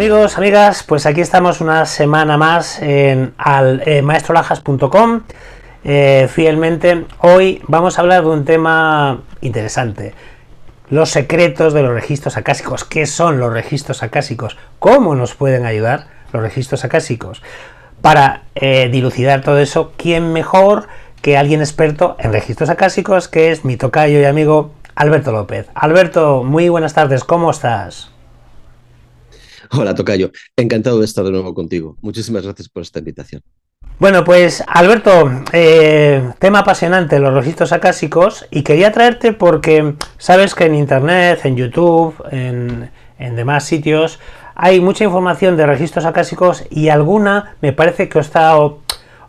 amigos, amigas, pues aquí estamos una semana más en al eh, maestrolajas.com. Eh, fielmente, hoy vamos a hablar de un tema interesante. Los secretos de los registros acásicos. ¿Qué son los registros acásicos? ¿Cómo nos pueden ayudar los registros acásicos? Para eh, dilucidar todo eso, ¿quién mejor que alguien experto en registros acásicos, que es mi tocayo y amigo Alberto López? Alberto, muy buenas tardes, ¿cómo estás? Hola, Tocayo. Encantado de estar de nuevo contigo. Muchísimas gracias por esta invitación. Bueno, pues Alberto, eh, tema apasionante, los registros acásicos, y quería traerte porque sabes que en Internet, en YouTube, en, en demás sitios, hay mucha información de registros acásicos y alguna me parece que os está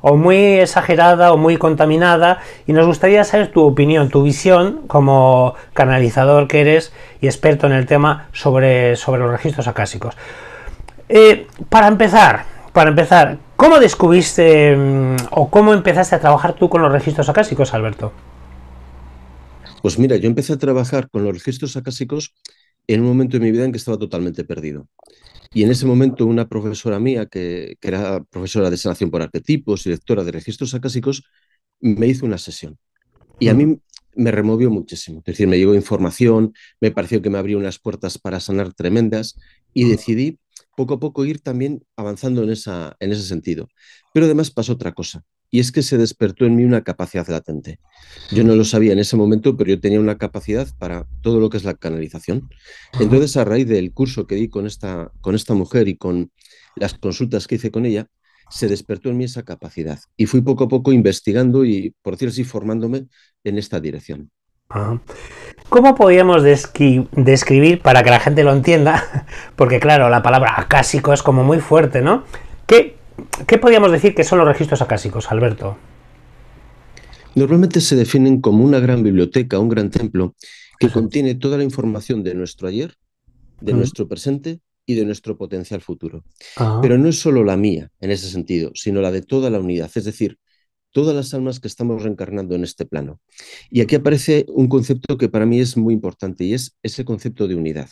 o muy exagerada o muy contaminada y nos gustaría saber tu opinión, tu visión como canalizador que eres y experto en el tema sobre, los registros acásicos. Eh, para empezar, para ¿cómo descubriste mm, o cómo empezaste a trabajar tú con los registros acásicos, Alberto? Pues mira, yo empecé a trabajar con los registros acásicos en un momento de mi vida en que estaba totalmente perdido. Y en ese momento una profesora mía, que, era profesora de sanación por arquetipos, y directora de registros acásicos, me hizo una sesión. Y a mí me removió muchísimo. Es decir, me llegó información, me pareció que me abrió unas puertas para sanar tremendas y decidí poco a poco ir también avanzando en, esa, en ese sentido. Pero además pasó otra cosa y es que se despertó en mí una capacidad latente. Yo no lo sabía en ese momento, pero yo tenía una capacidad para todo lo que es la canalización. Entonces, a raíz del curso que di con esta, con esta mujer y con las consultas que hice con ella, se despertó en mí esa capacidad y fui poco a poco investigando y, por decir así, formándome en esta dirección. Ah. ¿Cómo podríamos describir para que la gente lo entienda? Porque claro, la palabra acásico es como muy fuerte, ¿no? ¿Qué podríamos decir que son los registros acásicos, Alberto? Normalmente se definen como una gran biblioteca, un gran templo, que contiene toda la información de nuestro ayer, de nuestro presente y de nuestro potencial futuro. Ah. Pero no es solo la mía en ese sentido, sino la de toda la unidad, es decir, todas las almas que estamos reencarnando en este plano. Y aquí aparece un concepto que para mí es muy importante y es ese concepto de unidad.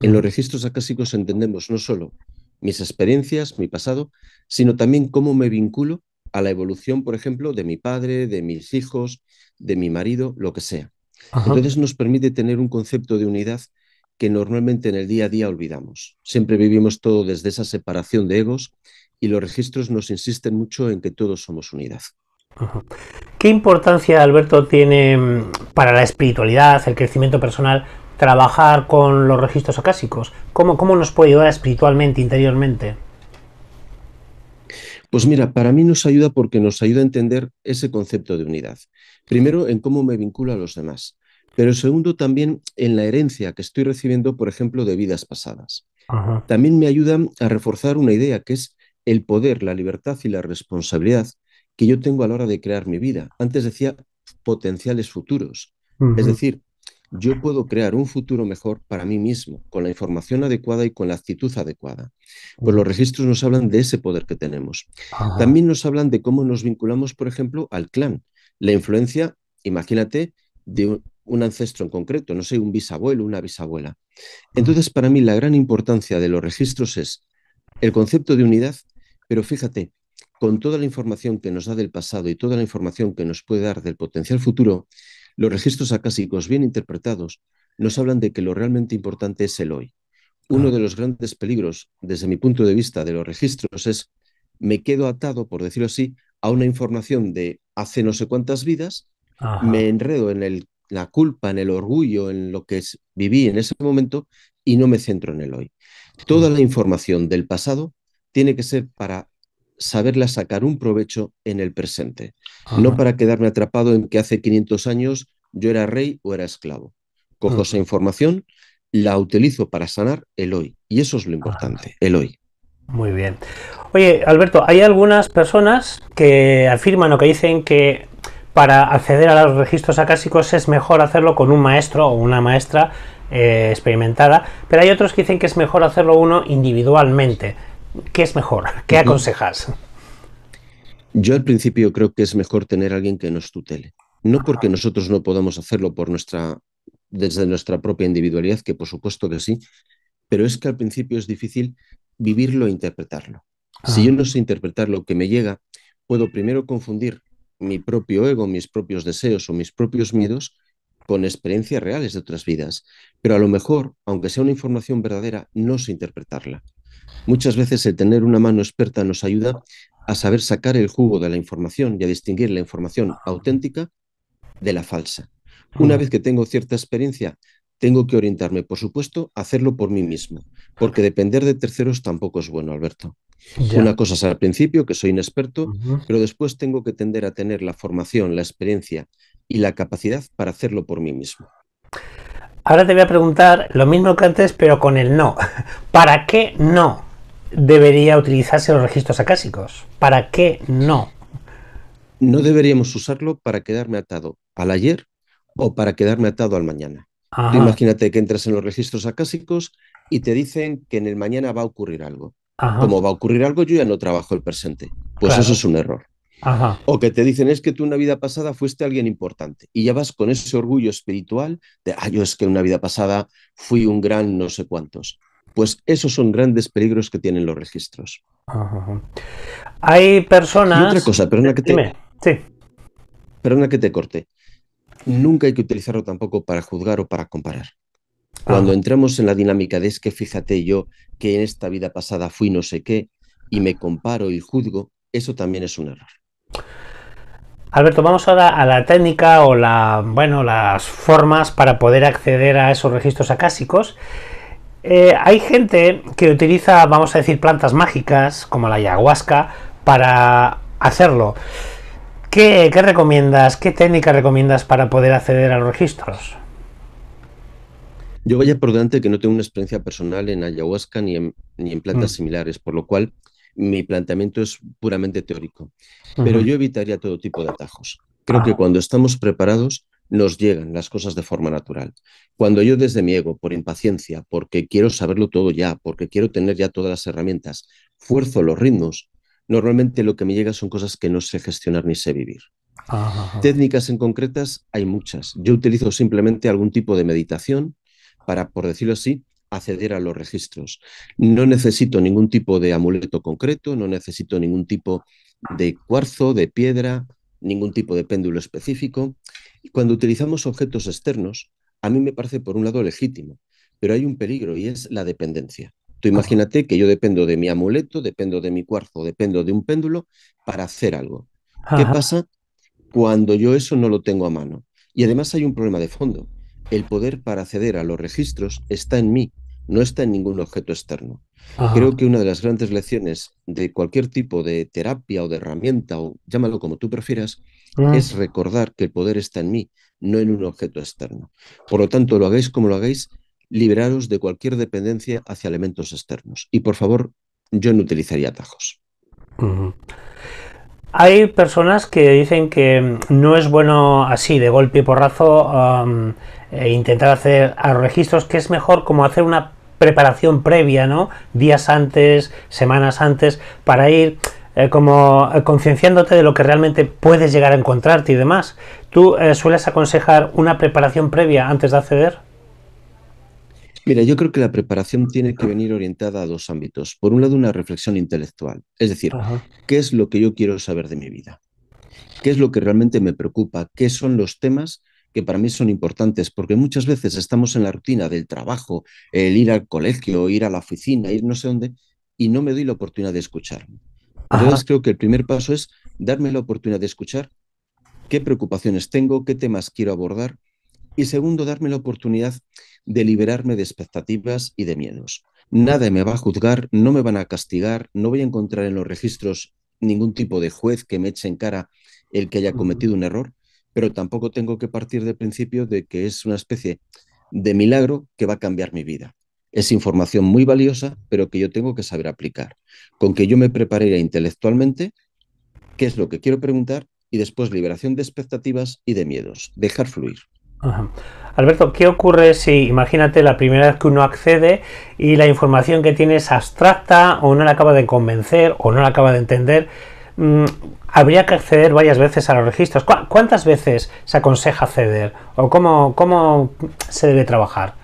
En los registros acásicos entendemos no solo mis experiencias, mi pasado, sino también cómo me vinculo a la evolución, por ejemplo, de mi padre, de mis hijos, de mi marido, lo que sea. Entonces nos permite tener un concepto de unidad que normalmente en el día a día olvidamos. Siempre vivimos todo desde esa separación de egos y los registros nos insisten mucho en que todos somos unidad. ¿Qué importancia, Alberto, tiene mm, para la espiritualidad, el crecimiento personal, trabajar con los registros acásicos? ¿Cómo, cómo nos puede ayudar espiritualmente, interiormente? Pues mira, para mí nos ayuda porque nos ayuda a entender ese concepto de unidad. Primero, en cómo me vinculo a los demás, pero segundo, también en la herencia que estoy recibiendo, por ejemplo, de vidas pasadas. También me ayuda a reforzar una idea que es el poder, la libertad y la responsabilidad que yo tengo a la hora de crear mi vida. Antes decía potenciales futuros. Es decir, yo puedo crear un futuro mejor para mí mismo, con la información adecuada y con la actitud adecuada. Pues los registros nos hablan de ese poder que tenemos. También nos hablan de cómo nos vinculamos, por ejemplo, al clan. La influencia, imagínate, de un ancestro en concreto, no sé, un bisabuelo, una bisabuela. Entonces, para mí, la gran importancia de los registros es el concepto de unidad, pero fíjate, con toda la información que nos da del pasado y toda la información que nos puede dar del potencial futuro, los registros acásicos bien interpretados nos hablan de que lo realmente importante es el hoy. Uno ah. de los grandes peligros, desde mi punto de vista, de los registros es me quedo atado, por decirlo así, a una información de hace no sé cuántas vidas, me enredo en el, la culpa, en el orgullo, en lo que viví en ese momento y no me centro en el hoy. Toda mm. la información del pasado tiene que ser para saberla sacar un provecho en el presente, no para quedarme atrapado en que hace 500 años yo era rey o era esclavo. Cojo ah. esa información, la utilizo para sanar el hoy, y eso es lo importante, ah. el hoy. Muy bien. Oye, Alberto, hay algunas personas que afirman o que dicen que para acceder a los registros acásicos es mejor hacerlo con un maestro o una maestra eh, experimentada, pero hay otros que dicen que es mejor hacerlo uno individualmente. ¿Qué es mejor? ¿Qué aconsejas? Yo al principio creo que es mejor tener a alguien que nos tutele. No porque nosotros no podamos hacerlo por nuestra, desde nuestra propia individualidad, que por supuesto que sí, pero es que al principio es difícil vivirlo e interpretarlo. Si yo ah. no sé interpretar lo que me llega, puedo primero confundir mi propio ego, mis propios deseos o mis propios miedos con experiencias reales de otras vidas, pero a lo mejor, aunque sea una información verdadera, no sé interpretarla. Muchas veces el tener una mano experta nos ayuda a saber sacar el jugo de la información y a distinguir la información auténtica de la falsa. Una hmm. vez que tengo cierta experiencia, tengo que orientarme, por supuesto, a hacerlo por mí mismo, porque depender de terceros tampoco es bueno, Alberto. Una cosa es al principio, que soy inexperto, pero después tengo que tender a tener la formación, la experiencia y la capacidad para hacerlo por mí mismo. Ahora te voy a preguntar lo mismo que antes, pero con el no. ¿Para qué no debería utilizarse los registros acásicos? ¿Para qué no? No deberíamos usarlo para quedarme atado al ayer o para quedarme atado al mañana. Imagínate que entras en los registros acásicos y te dicen que en el mañana va a ocurrir algo. Como va a ocurrir algo, yo ya no trabajo el presente. Pues eso es un error. O que te dicen, es que tú en una vida pasada fuiste alguien importante. Y ya vas con ese orgullo espiritual de, ah, yo es que en una vida pasada fui un gran no sé cuántos. Pues esos son grandes peligros que tienen los registros. Hay personas... otra cosa, perdona que te... Dime. que te corte. Nunca hay que utilizarlo tampoco para juzgar o para comparar. Cuando entramos en la dinámica de es que fíjate yo que en esta vida pasada fui no sé qué y me comparo y juzgo, eso también es un error. Alberto, vamos ahora a la técnica o la, bueno, las formas para poder acceder a esos registros acásicos. Eh, hay gente que utiliza, vamos a decir, plantas mágicas como la ayahuasca para hacerlo. ¿Qué, recomiendas? ¿Qué técnica recomiendas para poder acceder a los registros? Yo vaya por delante que no tengo una experiencia personal en ayahuasca ni en, plantas mm. similares, por lo cual mi planteamiento es puramente teórico. Pero yo evitaría todo tipo de atajos. Creo que cuando estamos preparados nos llegan las cosas de forma natural. Cuando yo desde mi ego, por impaciencia, porque quiero saberlo todo ya, porque quiero tener ya todas las herramientas, fuerzo los ritmos, normalmente lo que me llega son cosas que no sé gestionar ni sé vivir. Técnicas en concretas hay muchas. Yo utilizo simplemente algún tipo de meditación para, por decirlo así, acceder a los registros. No necesito ningún tipo de amuleto concreto, no necesito ningún tipo de cuarzo, de piedra, ningún tipo de péndulo específico. Y cuando utilizamos objetos externos, a mí me parece por un lado legítimo, pero hay un peligro y es la dependencia. Tú imagínate que yo dependo de mi amuleto, dependo de mi cuarzo, dependo de un péndulo para hacer algo. ¿Qué pasa cuando yo eso no lo tengo a mano? Y además hay un problema de fondo. El poder para acceder a los registros está en mí, no está en ningún objeto externo. Creo que una de las grandes lecciones de cualquier tipo de terapia o de herramienta, o llámalo como tú prefieras, ah. es recordar que el poder está en mí, no en un objeto externo. Por lo tanto, lo hagáis como lo hagáis, liberaros de cualquier dependencia hacia elementos externos. Y por favor, yo no utilizaría atajos. Hay personas que dicen que mm, no es bueno así, de golpe y porrazo, e intentar hacer a registros, que es mejor como hacer una preparación previa, ¿no? Días antes, semanas antes, para ir eh, como eh, concienciándote de lo que realmente puedes llegar a encontrarte y demás. ¿Tú eh, sueles aconsejar una preparación previa antes de acceder? Mira, yo creo que la preparación tiene que venir orientada a dos ámbitos. Por un lado, una reflexión intelectual, es decir, ¿qué es lo que yo quiero saber de mi vida? ¿Qué es lo que realmente me preocupa? ¿Qué son los temas que para mí son importantes, porque muchas veces estamos en la rutina del trabajo, el ir al colegio, ir a la oficina, ir no sé dónde, y no me doy la oportunidad de escuchar. Entonces creo que el primer paso es darme la oportunidad de escuchar qué preocupaciones tengo, qué temas quiero abordar, y segundo, darme la oportunidad de liberarme de expectativas y de miedos. Nada me va a juzgar, no me van a castigar, no voy a encontrar en los registros ningún tipo de juez que me eche en cara el que haya cometido un error, pero tampoco tengo que partir del principio de que es una especie de milagro que va a cambiar mi vida. Es información muy valiosa, pero que yo tengo que saber aplicar. Con que yo me prepare intelectualmente, qué es lo que quiero preguntar, y después liberación de expectativas y de miedos, dejar fluir. Alberto, ¿qué ocurre si, imagínate, la primera vez que uno accede y la información que tiene es abstracta o no la acaba de convencer o no la acaba de entender? Mm, habría que acceder varias veces a los registros. ¿Cuántas veces se aconseja acceder? ¿O cómo, se debe trabajar?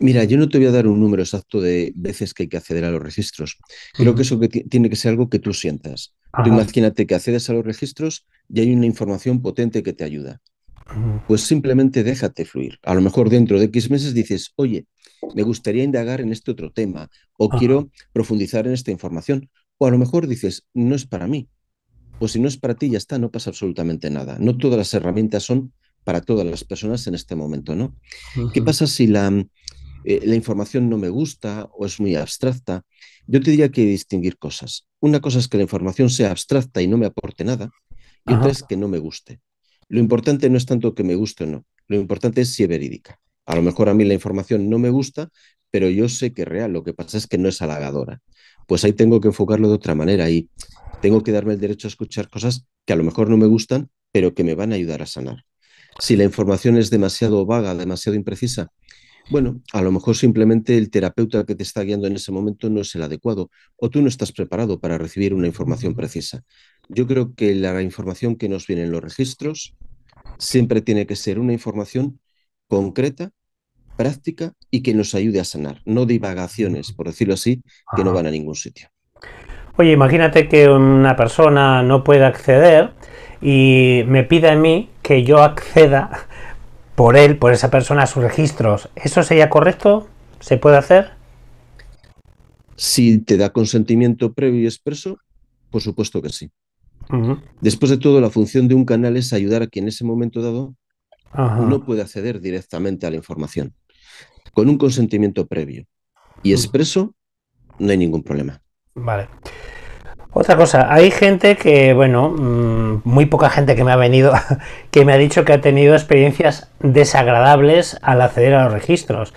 Mira, yo no te voy a dar un número exacto de veces que hay que acceder a los registros. Creo que eso tiene que ser algo que tú sientas. imagínate que accedes a los registros y hay una información potente que te ayuda. Pues simplemente déjate fluir. A lo mejor dentro de X meses dices, oye, me gustaría indagar en este otro tema o quiero profundizar en esta información. O a lo mejor dices, no es para mí. Pues si no es para ti, ya está, no pasa absolutamente nada. No todas las herramientas son para todas las personas en este momento, ¿no? ¿Qué pasa si la, eh, la información no me gusta o es muy abstracta? Yo te diría que hay que distinguir cosas. Una cosa es que la información sea abstracta y no me aporte nada, y otra es que no me guste. Lo importante no es tanto que me guste o no, lo importante es si es verídica. A lo mejor a mí la información no me gusta, pero yo sé que es real, lo que pasa es que no es halagadora pues ahí tengo que enfocarlo de otra manera y tengo que darme el derecho a escuchar cosas que a lo mejor no me gustan, pero que me van a ayudar a sanar. Si la información es demasiado vaga, demasiado imprecisa, bueno, a lo mejor simplemente el terapeuta que te está guiando en ese momento no es el adecuado o tú no estás preparado para recibir una información precisa. Yo creo que la información que nos viene en los registros siempre tiene que ser una información concreta práctica y que nos ayude a sanar, no divagaciones, por decirlo así, que no van a ningún sitio. Oye, imagínate que una persona no puede acceder y me pide a mí que yo acceda por él, por esa persona, a sus registros. ¿Eso sería correcto? ¿Se puede hacer? Si te da consentimiento previo y expreso, por supuesto que sí. Después de todo, la función de un canal es ayudar a quien en ese momento dado no puede acceder directamente a la información con un consentimiento previo y mm. expreso, no hay ningún problema. Vale. Otra cosa, hay gente que, bueno, mm, muy poca gente que me ha venido, que me ha dicho que ha tenido experiencias desagradables al acceder a los registros.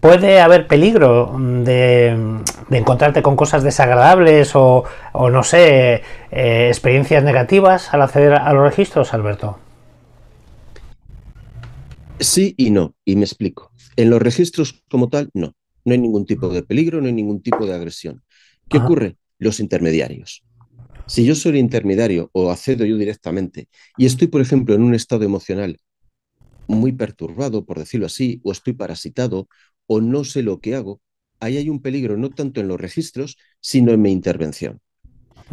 ¿Puede haber peligro de, encontrarte con cosas desagradables o, no sé, eh, experiencias negativas al acceder a los registros, Alberto? Sí y no, y me explico. En los registros como tal, no. No hay ningún tipo de peligro, no hay ningún tipo de agresión. ¿Qué ocurre? Los intermediarios. Si yo soy intermediario o accedo yo directamente y estoy, por ejemplo, en un estado emocional muy perturbado, por decirlo así, o estoy parasitado o no sé lo que hago, ahí hay un peligro no tanto en los registros, sino en mi intervención.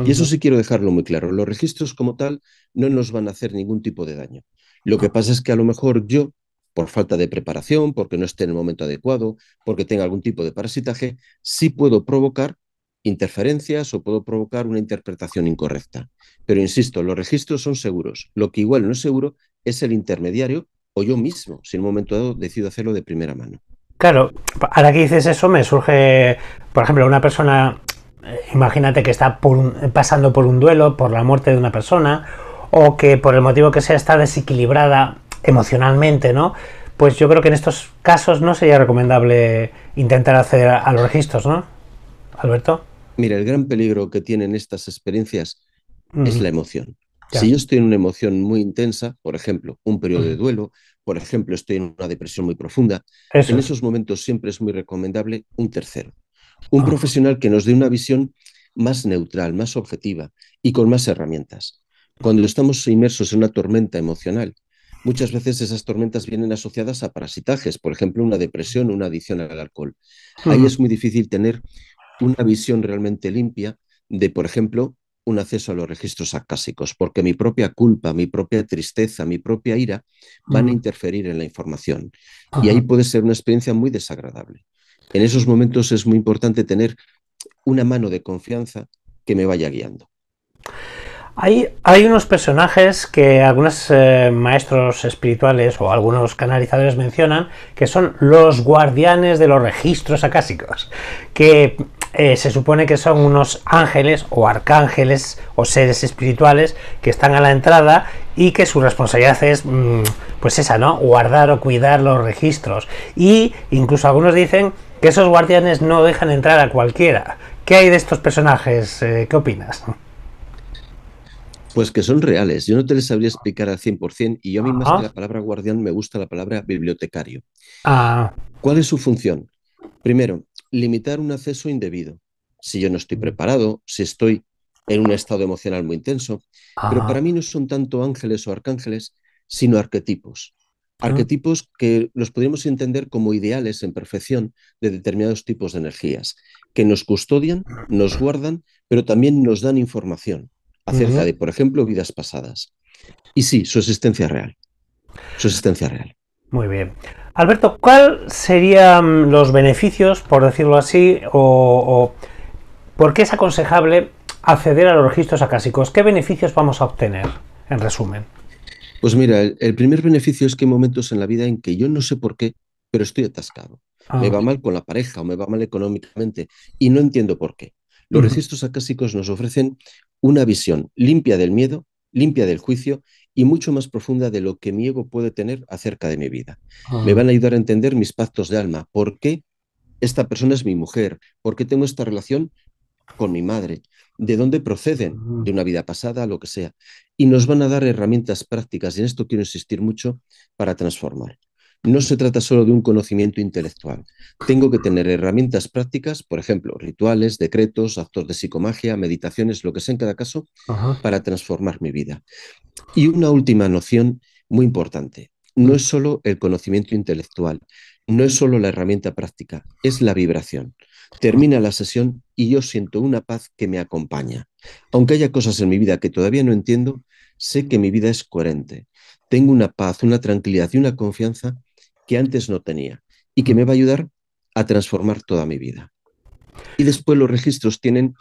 Y eso sí quiero dejarlo muy claro. Los registros como tal no nos van a hacer ningún tipo de daño. Lo que pasa es que a lo mejor yo por falta de preparación, porque no esté en el momento adecuado, porque tenga algún tipo de parasitaje, sí puedo provocar interferencias o puedo provocar una interpretación incorrecta. Pero insisto, los registros son seguros. Lo que igual no es seguro es el intermediario o yo mismo, si en un momento dado decido hacerlo de primera mano. Claro, ahora que dices eso me surge, por ejemplo, una persona, eh, imagínate que está pasando por un duelo, por la muerte de una persona, o que por el motivo que sea está desequilibrada emocionalmente, ¿no? Pues yo creo que en estos casos no sería recomendable intentar acceder a los registros, ¿no? Alberto. Mira, el gran peligro que tienen estas experiencias es la emoción. Si yo estoy en una emoción muy intensa, por ejemplo, un periodo de duelo, por ejemplo, estoy en una depresión muy profunda, en esos momentos siempre es muy recomendable un tercero, un profesional que nos dé una visión más neutral, más objetiva y con más herramientas. Cuando estamos inmersos en una tormenta emocional, Muchas veces esas tormentas vienen asociadas a parasitajes, por ejemplo, una depresión, una adicción al alcohol. Ahí es muy difícil tener una visión realmente limpia de, por ejemplo, un acceso a los registros acásicos, porque mi propia culpa, mi propia tristeza, mi propia ira van a interferir en la información. Y ahí puede ser una experiencia muy desagradable. En esos momentos es muy importante tener una mano de confianza que me vaya guiando. Hay, unos personajes que algunos eh, maestros espirituales o algunos canalizadores mencionan que son los guardianes de los registros acásicos, que eh, se supone que son unos ángeles o arcángeles o seres espirituales que están a la entrada y que su responsabilidad es mm, pues esa, ¿no? Guardar o cuidar los registros. Y incluso algunos dicen que esos guardianes no dejan entrar a cualquiera. ¿Qué hay de estos personajes? Eh, ¿Qué opinas? Pues que son reales. Yo no te les sabría ah. explicar al 100% y yo a mí más que la palabra guardián me gusta la palabra bibliotecario. Ah. ¿Cuál es su función? Primero, limitar un acceso indebido. Si yo no estoy mm. preparado, si estoy en un estado emocional muy intenso. Pero para mí no son tanto ángeles o arcángeles, sino arquetipos. Ah. Arquetipos que los podríamos entender como ideales en perfección de determinados tipos de energías, que nos custodian, nos guardan, pero también nos dan información acerca de, por ejemplo, vidas pasadas. Y sí, su existencia real. Su existencia real. Muy bien. Alberto, ¿cuál serían los beneficios, por decirlo así, o, por qué es aconsejable acceder a los registros acásicos? ¿Qué beneficios vamos a obtener, en resumen? Pues mira, el, primer beneficio es que hay momentos en la vida en que yo no sé por qué, pero estoy atascado. Ah, me va mal con la pareja o me va mal económicamente y no entiendo por qué. Los registros acásicos nos ofrecen una visión limpia del miedo, limpia del juicio y mucho más profunda de lo que mi ego puede tener acerca de mi vida. Me ah. van a ayudar a entender mis pactos de alma, por qué esta persona es mi mujer, por qué tengo esta relación con mi madre, de dónde proceden, ah. de una vida pasada, lo que sea. Y nos van a dar herramientas prácticas, y en esto quiero insistir mucho, para transformar. No se trata solo de un conocimiento intelectual. Tengo que tener herramientas prácticas, por ejemplo, rituales, decretos, actos de psicomagia, meditaciones, lo que sea en cada caso, para transformar mi vida. Y una última noción muy importante. No es solo el conocimiento intelectual, no es solo la herramienta práctica, es la vibración. Termina la sesión y yo siento una paz que me acompaña. Aunque haya cosas en mi vida que todavía no entiendo, sé que mi vida es coherente. Tengo una paz, una tranquilidad y una confianza que antes no tenía y que me va a ayudar a transformar toda mi vida. Y después los registros tienen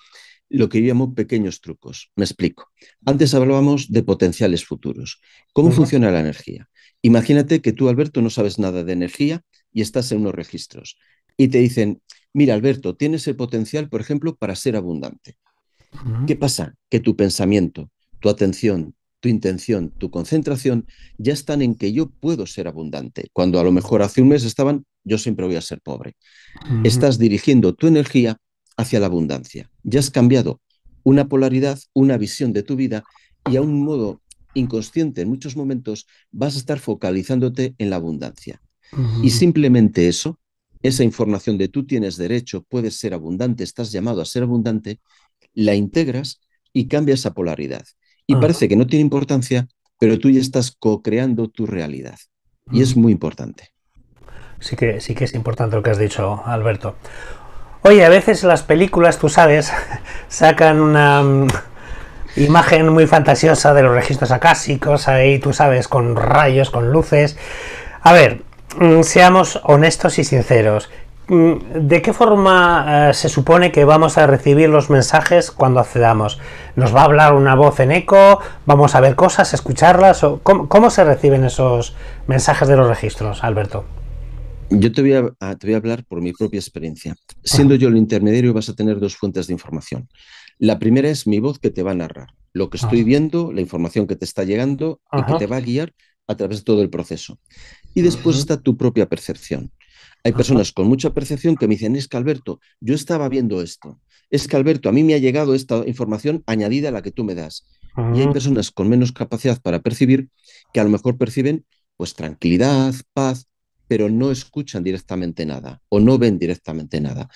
lo que yo llamo pequeños trucos. Me explico. Antes hablábamos de potenciales futuros. ¿Cómo funciona la energía? Imagínate que tú, Alberto, no sabes nada de energía y estás en unos registros y te dicen, mira, Alberto, tienes el potencial, por ejemplo, para ser abundante. ¿Qué pasa? Que tu pensamiento, tu atención, tu intención, tu concentración, ya están en que yo puedo ser abundante, cuando a lo mejor hace un mes estaban, yo siempre voy a ser pobre. Estás dirigiendo tu energía hacia la abundancia. Ya has cambiado una polaridad, una visión de tu vida y a un modo inconsciente en muchos momentos vas a estar focalizándote en la abundancia. Y simplemente eso, esa información de tú tienes derecho, puedes ser abundante, estás llamado a ser abundante, la integras y cambia esa polaridad y parece que no tiene importancia, pero tú ya estás co-creando tu realidad. Y es mm. muy importante. Sí que, sí que es importante lo que has dicho, Alberto. Oye, a veces las películas, tú sabes, sacan una mm, imagen muy fantasiosa de los registros acásicos, ahí tú sabes, con rayos, con luces. A ver, mm, seamos honestos y sinceros. Mm, ¿De qué forma eh, se supone que vamos a recibir los mensajes cuando accedamos? ¿Nos va a hablar una voz en eco? ¿Vamos a ver cosas, escucharlas? O cómo, se reciben esos mensajes de los registros, Alberto? Yo te voy, a, ah, hablar por mi propia experiencia. Siendo yo el intermediario, vas a tener dos fuentes de información. La primera es mi voz que te va a narrar lo que estoy viendo, la información que te está llegando y que te va a guiar a través de todo el proceso. Y después está tu propia percepción. Hay personas con mucha percepción que me dicen, es que Alberto, yo estaba viendo esto, es que Alberto, a mí me ha llegado esta información añadida a la que tú me das. Y hay ah. personas con menos capacidad para percibir que a lo mejor perciben pues tranquilidad, paz, pero no escuchan directamente nada o no ven directamente nada.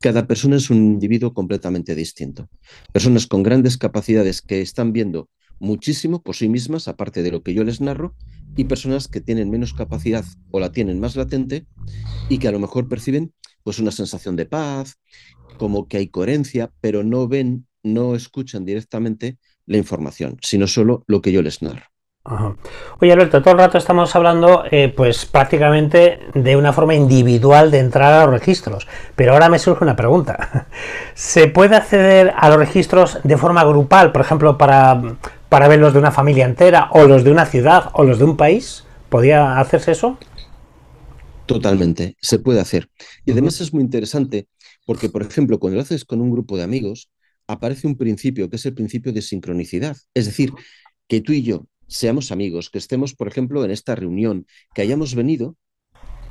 Cada persona es un individuo completamente distinto. Personas con grandes capacidades que están viendo muchísimo por sí mismas, aparte de lo que yo les narro, y personas que tienen menos capacidad o la tienen más latente y que a lo mejor perciben pues una sensación de paz, como que hay coherencia, pero no ven, no escuchan directamente la información, sino solo lo que yo les narro. Oye Alberto, todo el rato estamos hablando eh, pues prácticamente de una forma individual de entrar a los registros, pero ahora me surge una pregunta. ¿Se puede acceder a los registros de forma grupal, por ejemplo, para para ver los de una familia entera o los de una ciudad o los de un país? ¿Podría hacerse eso? Totalmente, se puede hacer. Y además es muy interesante porque, por ejemplo, cuando lo haces con un grupo de amigos, aparece un principio que es el principio de sincronicidad. Es decir, que tú y yo seamos amigos, que estemos, por ejemplo, en esta reunión, que hayamos venido,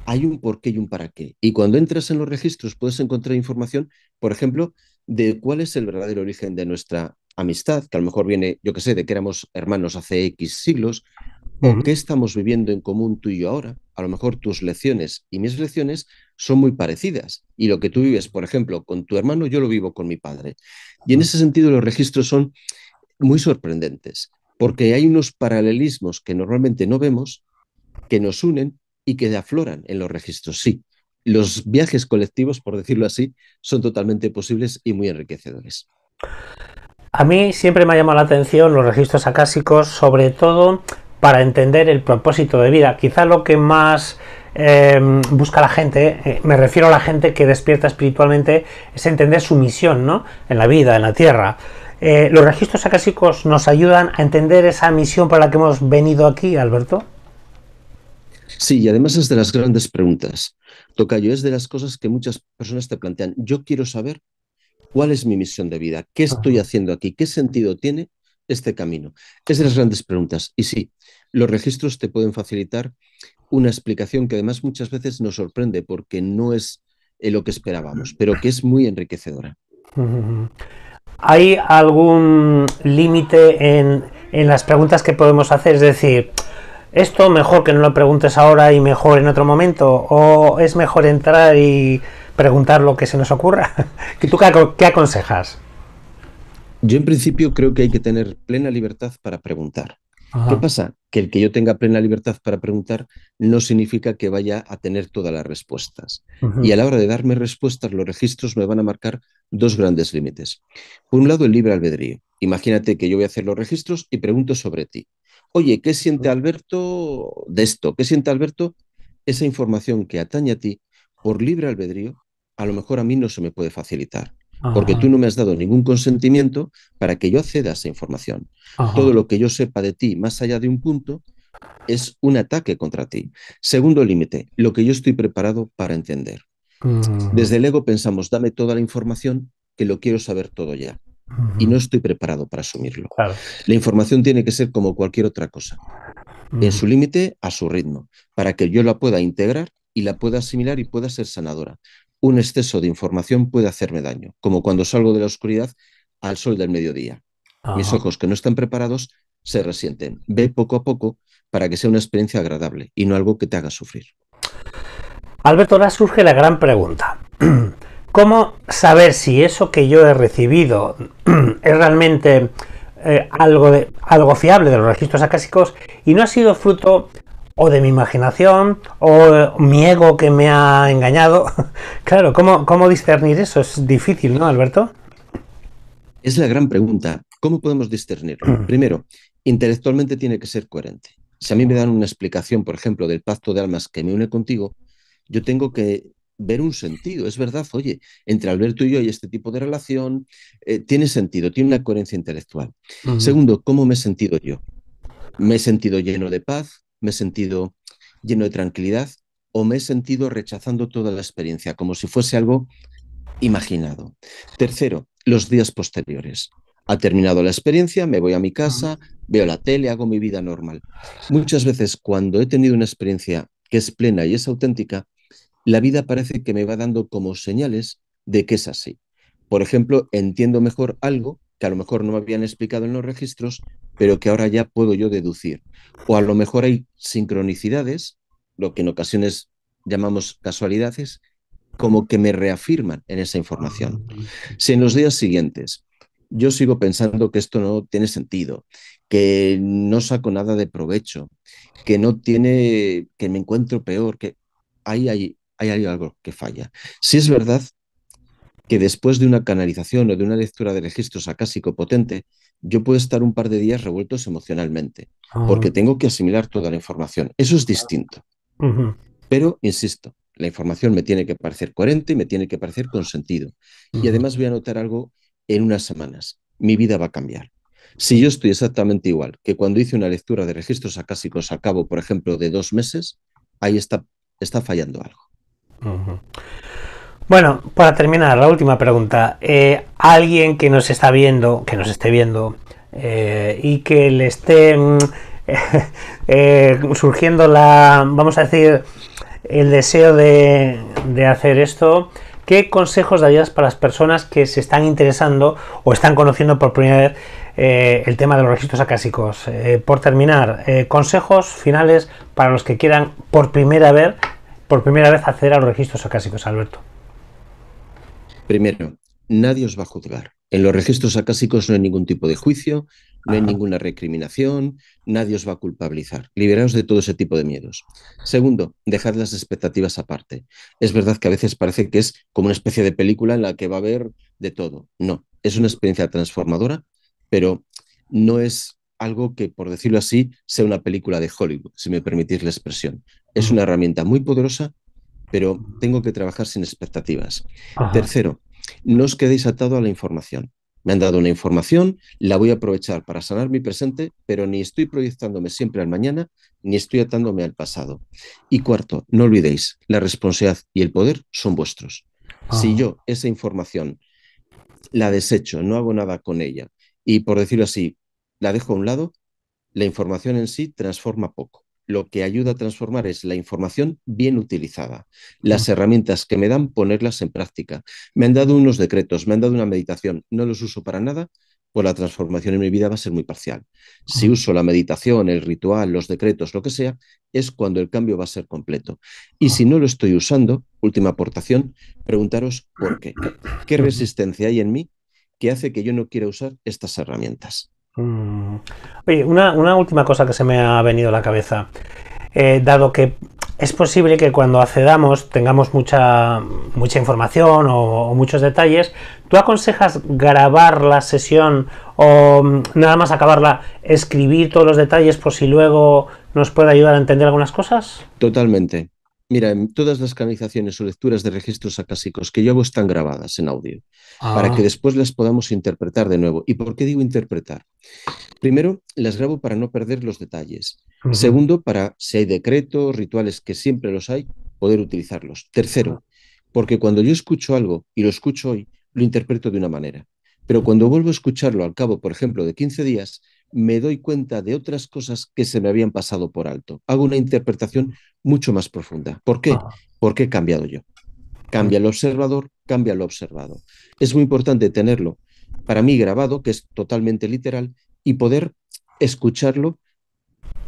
hay un porqué y un para qué. Y cuando entras en los registros puedes encontrar información, por ejemplo, de cuál es el verdadero origen de nuestra amistad, que a lo mejor viene, yo que sé, de que éramos hermanos hace X siglos, o qué estamos viviendo en común tú y yo ahora. A lo mejor tus lecciones y mis lecciones son muy parecidas. Y lo que tú vives, por ejemplo, con tu hermano, yo lo vivo con mi padre. Y en ese sentido los registros son muy sorprendentes, porque hay unos paralelismos que normalmente no vemos, que nos unen y que afloran en los registros. Sí, los viajes colectivos, por decirlo así, son totalmente posibles y muy enriquecedores. A mí siempre me ha llamado la atención los registros acásicos, sobre todo para entender el propósito de vida. Quizá lo que más em, busca la gente, eh, me refiero a la gente que despierta espiritualmente, es entender su misión ¿no? en la vida, en la tierra. Eh, ¿Los registros acásicos nos ayudan a entender esa misión para la que hemos venido aquí, Alberto? Sí, y además es de las grandes preguntas. Tocayo, es de las cosas que muchas personas te plantean. Yo quiero saber ¿Cuál es mi misión de vida? ¿Qué estoy haciendo aquí? ¿Qué sentido tiene este camino? Es de las grandes preguntas. Y sí, los registros te pueden facilitar una explicación que además muchas veces nos sorprende porque no es eh, lo que esperábamos, pero que es muy enriquecedora. ¿Hay algún límite en, en las preguntas que podemos hacer? Es decir, esto mejor que no lo preguntes ahora y mejor en otro momento, o es mejor entrar y preguntar lo que se nos ocurra. ¿Tú qué, aconsejas? Yo en principio creo que hay que tener plena libertad para preguntar. ¿Qué pasa? Que el que yo tenga plena libertad para preguntar no significa que vaya a tener todas las respuestas. Y a la hora de darme respuestas, los registros me van a marcar dos grandes límites. Por un lado, el libre albedrío. Imagínate que yo voy a hacer los registros y pregunto sobre ti. Oye, ¿qué siente Alberto de esto? ¿Qué siente Alberto? Esa información que atañe a ti por libre albedrío a lo mejor a mí no se me puede facilitar, porque tú no me has dado ningún consentimiento para que yo acceda a esa información. Todo lo que yo sepa de ti, más allá de un punto, es un ataque contra ti. Segundo límite, lo que yo estoy preparado para entender. Desde el ego pensamos, dame toda la información, que lo quiero saber todo ya. Y no estoy preparado para asumirlo. La información tiene que ser como cualquier otra cosa, en su límite, a su ritmo, para que yo la pueda integrar y la pueda asimilar y pueda ser sanadora un exceso de información puede hacerme daño, como cuando salgo de la oscuridad al sol del mediodía. Mis ojos que no están preparados se resienten. Ve poco a poco para que sea una experiencia agradable y no algo que te haga sufrir. Alberto, ahora surge la gran pregunta. ¿Cómo saber si eso que yo he recibido es realmente eh, algo, de, algo fiable de los registros acásicos y no ha sido fruto o de mi imaginación o eh, mi ego que me ha engañado. claro, ¿cómo, ¿cómo discernir eso? Es difícil, ¿no, Alberto? Es la gran pregunta. ¿Cómo podemos discernirlo? Mm. Primero, intelectualmente tiene que ser coherente. Si a mí me dan una explicación, por ejemplo, del pacto de almas que me une contigo, yo tengo que ver un sentido. Es verdad, oye, entre Alberto y yo y este tipo de relación, eh, tiene sentido, tiene una coherencia intelectual. Segundo, ¿cómo me he sentido yo? ¿Me he sentido lleno de paz? me he sentido lleno de tranquilidad o me he sentido rechazando toda la experiencia, como si fuese algo imaginado. Tercero, los días posteriores. Ha terminado la experiencia, me voy a mi casa, veo la tele, hago mi vida normal. Muchas veces cuando he tenido una experiencia que es plena y es auténtica, la vida parece que me va dando como señales de que es así. Por ejemplo, entiendo mejor algo que a lo mejor no me habían explicado en los registros pero que ahora ya puedo yo deducir. O a lo mejor hay sincronicidades, lo que en ocasiones llamamos casualidades, como que me reafirman en esa información. Ah, si en los días siguientes yo sigo pensando que esto no tiene sentido, que no saco nada de provecho, que no tiene, que me encuentro peor, que ahí hay, hay algo que falla. Si es verdad que después de una canalización o de una lectura de registros acásico potente, yo puedo estar un par de días revueltos emocionalmente, porque tengo que asimilar toda la información. Eso es distinto. Pero, insisto, la información me tiene que parecer coherente y me tiene que parecer con sentido. Y además voy a notar algo en unas semanas. Mi vida va a cambiar. Si yo estoy exactamente igual que cuando hice una lectura de registros acásicos al cabo, por ejemplo, de dos meses, ahí está, está fallando algo. Bueno, para terminar, la última pregunta. Eh, alguien que nos está viendo, que nos esté viendo, eh, y que le esté mm, eh, surgiendo la, vamos a decir, el deseo de, hacer esto, ¿qué consejos darías para las personas que se están interesando o están conociendo por primera vez el tema de los registros acásicos? por terminar, consejos finales para los que quieran por primera vez, por primera vez acceder a los registros acásicos, Alberto. Primero, nadie os va a juzgar. En los registros acásicos no hay ningún tipo de juicio, no hay ah. ninguna recriminación, nadie os va a culpabilizar. Liberaos de todo ese tipo de miedos. Segundo, dejad las expectativas aparte. Es verdad que a veces parece que es como una especie de película en la que va a haber de todo. No, es una experiencia transformadora, pero no es algo que, por decirlo así, sea una película de Hollywood, si me permitís la expresión. Es ah. una herramienta muy poderosa pero tengo que trabajar sin expectativas. Tercero, no os quedéis atado a la información. Me han dado una información, la voy a aprovechar para sanar mi presente, pero ni estoy proyectándome siempre al mañana, ni estoy atándome al pasado. Y cuarto, no olvidéis, la responsabilidad y el poder son vuestros. Si yo esa información la desecho, no hago nada con ella, y por decirlo así, la dejo a un lado, la información en sí transforma poco lo que ayuda a transformar es la información bien utilizada, las herramientas que me dan, ponerlas en práctica. Me han dado unos decretos, me han dado una meditación, no los uso para nada, pues la transformación en mi vida va a ser muy parcial. Si uso la meditación, el ritual, los decretos, lo que sea, es cuando el cambio va a ser completo. Y si no lo estoy usando, última aportación, preguntaros por qué. ¿Qué resistencia hay en mí que hace que yo no quiera usar estas herramientas? Mm. Oye, una, última cosa que se me ha venido a la cabeza. Eh, dado que es posible que cuando accedamos tengamos mucha, mucha información o, muchos detalles, ¿tú aconsejas grabar la sesión o mm, nada más acabarla, escribir todos los detalles por si luego nos puede ayudar a entender algunas cosas? Totalmente. Mira, todas las canalizaciones o lecturas de registros acásicos que yo hago están grabadas en audio, para que ah. después las podamos interpretar de nuevo. ¿Y por qué digo interpretar? Primero, las grabo para no perder los detalles. Segundo, para si hay decretos, rituales, que siempre los hay, poder utilizarlos. Tercero, porque cuando yo escucho algo y lo escucho hoy, lo interpreto de una manera. Pero cuando vuelvo a escucharlo al cabo, por ejemplo, de 15 días, me doy cuenta de otras cosas que se me habían pasado por alto. Hago una interpretación mucho más profunda. ¿Por qué? Porque he cambiado yo. Cambia el observador, cambia lo observado. Es muy importante tenerlo para mí grabado, que es totalmente literal, y poder escucharlo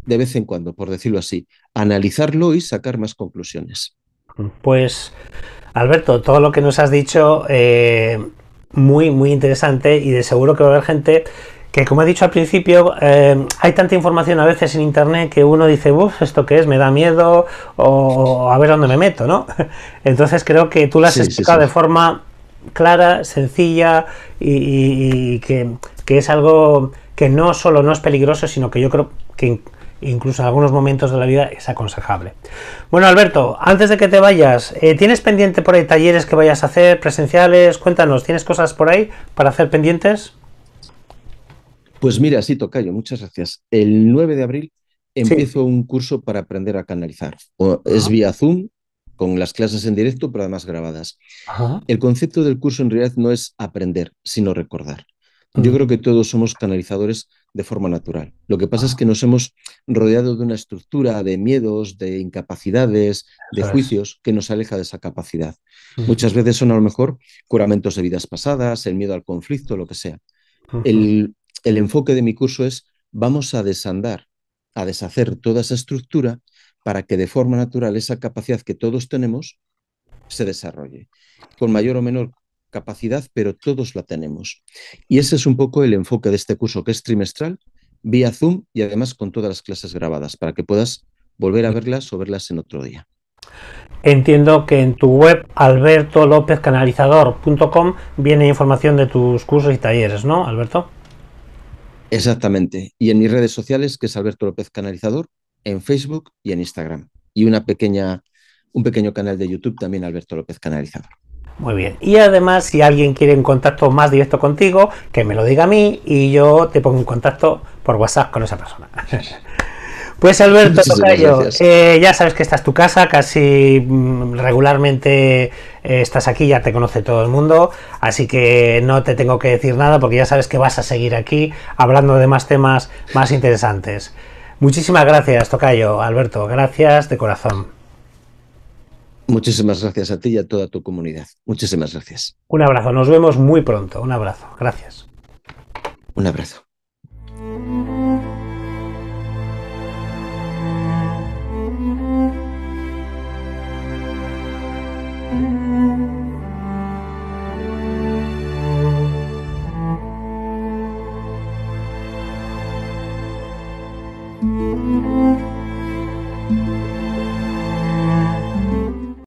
de vez en cuando, por decirlo así, analizarlo y sacar más conclusiones. Pues, Alberto, todo lo que nos has dicho, eh, muy, muy interesante y de seguro que va a haber gente que como he dicho al principio, eh, hay tanta información a veces en internet que uno dice, uff, ¿esto qué es? Me da miedo o a ver dónde me meto, ¿no? Entonces creo que tú lo has explicado de forma clara, sencilla y, que, es algo que no solo no es peligroso, sino que yo creo que incluso en algunos momentos de la vida es aconsejable. Bueno, Alberto, antes de que te vayas, eh, ¿tienes pendiente por ahí talleres que vayas a hacer, presenciales? Cuéntanos, ¿tienes cosas por ahí para hacer pendientes? Pues mira, sí, Tocayo, muchas gracias. El 9 de abril empiezo un curso para aprender a canalizar. es vía Zoom, con las clases en directo, pero además grabadas. El concepto del curso en realidad no es aprender, sino recordar. Yo creo que todos somos canalizadores de forma natural. Lo que pasa es ah. que nos hemos rodeado de una estructura de miedos, de incapacidades, de juicios que nos aleja de esa capacidad. Muchas veces son a lo mejor curamentos de vidas pasadas, el miedo al conflicto, lo que sea. El, el enfoque de mi curso es vamos a desandar, a deshacer toda esa estructura para que de forma natural esa capacidad que todos tenemos se desarrolle, con mayor o menor capacidad, pero todos la tenemos. Y ese es un poco el enfoque de este curso, que es trimestral, vía Zoom y además con todas las clases grabadas, para que puedas volver a verlas o verlas en otro día. Entiendo que en tu web albertolopezcanalizador.com viene información de tus cursos y talleres, ¿no, Alberto? Exactamente. Y en mis redes sociales, que es Alberto López Canalizador, en Facebook y en Instagram. Y una pequeña, un pequeño canal de YouTube también, Alberto López Canalizador. Muy bien. Y además, si alguien quiere un contacto más directo contigo, que me lo diga a mí y yo te pongo en contacto por WhatsApp con esa persona. Pues Alberto Tocayo, eh, ya sabes que esta es tu casa, casi mm, regularmente eh, estás aquí, ya te conoce todo el mundo, así que no te tengo que decir nada porque ya sabes que vas a seguir aquí hablando de más temas más interesantes. Muchísimas gracias, Tocayo, Alberto, gracias de corazón. Muchísimas gracias a ti y a toda tu comunidad. Muchísimas gracias. Un abrazo, nos vemos muy pronto. Un abrazo, gracias. Un abrazo.